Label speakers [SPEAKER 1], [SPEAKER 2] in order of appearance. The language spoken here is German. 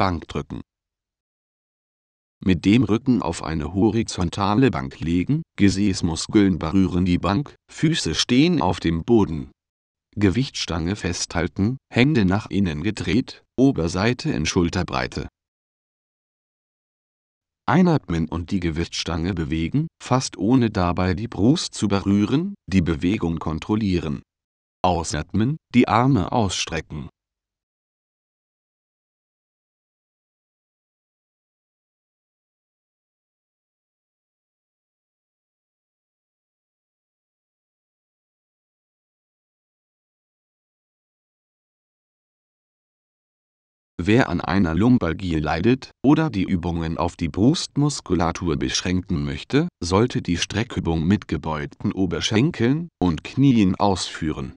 [SPEAKER 1] Bank drücken. Mit dem Rücken auf eine horizontale Bank legen, Gesäßmuskeln berühren die Bank, Füße stehen auf dem Boden. Gewichtstange festhalten, Hände nach innen gedreht, Oberseite in Schulterbreite. Einatmen und die Gewichtstange bewegen, fast ohne dabei die Brust zu berühren, die Bewegung kontrollieren. Ausatmen, die Arme ausstrecken. Wer an einer Lumbalgie leidet oder die Übungen auf die Brustmuskulatur beschränken möchte, sollte die Streckübung mit gebeugten Oberschenkeln und Knien
[SPEAKER 2] ausführen